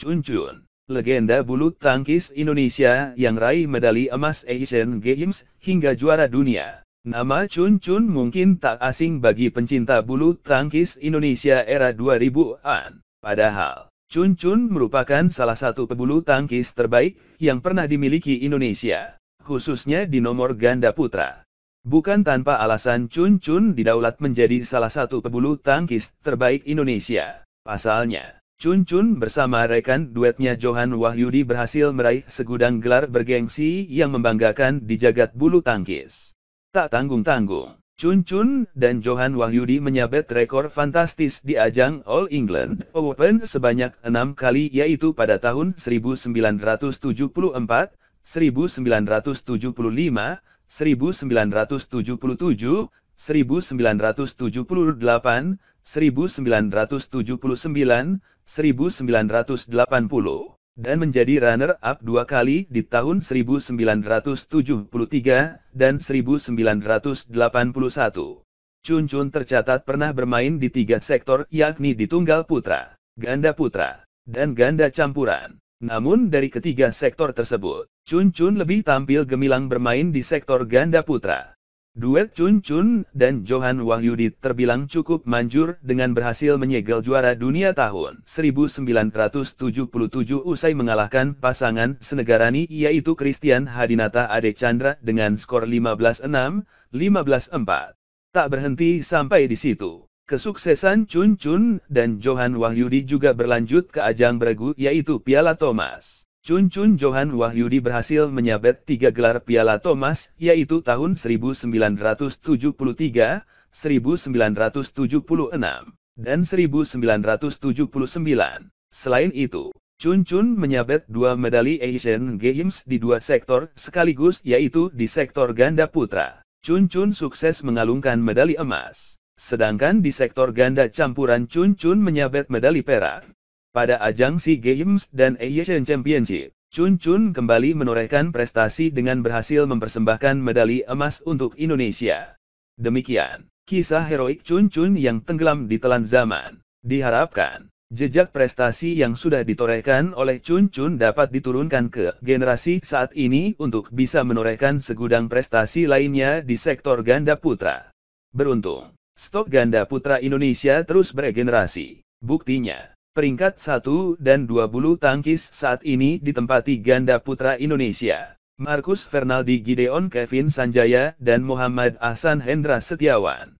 Chun Chun, legenda bulu tangkis Indonesia yang raih medali emas Asian Games hingga juara dunia. Nama Chun Chun mungkin tak asing bagi pencinta bulu tangkis Indonesia era 2000-an. Padahal, Chun Chun merupakan salah satu pebulu tangkis terbaik yang pernah dimiliki Indonesia, khususnya di nomor ganda putra. Bukan tanpa alasan Chun Chun didaulat menjadi salah satu pebulu tangkis terbaik Indonesia. Pasalnya, Chun Chun bersama rekan duetnya Johan Wahyudi berhasil meraih segudang gelar bergengsi yang membanggakan di jagat bulu tangkis. Tak tanggung-tanggung, Chun Chun dan Johan Wahyudi menyabet rekor fantastis di ajang All England Open sebanyak enam kali yaitu pada tahun 1974, 1975, 1977, 1978, 1979, 1980, dan menjadi runner-up dua kali di tahun 1973 dan 1981. Chun Chun tercatat pernah bermain di tiga sektor yakni di tunggal putra, ganda putra, dan ganda campuran. Namun dari ketiga sektor tersebut, Chun Chun lebih tampil gemilang bermain di sektor ganda putra. Duet Chun Chun dan Johan Wahyudi terbilang cukup manjur dengan berhasil menyegel juara dunia tahun 1977 usai mengalahkan pasangan senegarani yaitu Christian Hadinata Ade Chandra dengan skor 15-6, 15-4. Tak berhenti sampai di situ. Kesuksesan Chun Chun dan Johan Wahyudi juga berlanjut ke ajang beregu yaitu Piala Thomas. Chun-Chun Johan Wahyudi berhasil menyabet tiga gelar Piala Thomas, yaitu tahun 1973, 1976, dan 1979. Selain itu, Chun-Chun menyabet dua medali Asian Games di dua sektor sekaligus yaitu di sektor ganda putra. Chun-Chun sukses mengalungkan medali emas. Sedangkan di sektor ganda campuran Chun-Chun menyabet medali perak. Pada ajang SEA Games dan Asian Championship, Chun Chun kembali menorehkan prestasi dengan berhasil mempersembahkan medali emas untuk Indonesia. Demikian, kisah heroik Chun Chun yang tenggelam di telan zaman. Diharapkan, jejak prestasi yang sudah ditorehkan oleh Chun Chun dapat diturunkan ke generasi saat ini untuk bisa menorehkan segudang prestasi lainnya di sektor ganda putra. Beruntung, stok ganda putra Indonesia terus beregenerasi. Buktinya, peringkat 1 dan 2 bulu tangkis saat ini ditempati ganda putra Indonesia. Markus Fernaldi Gideon Kevin Sanjaya dan Muhammad Ahsan Hendra Setiawan.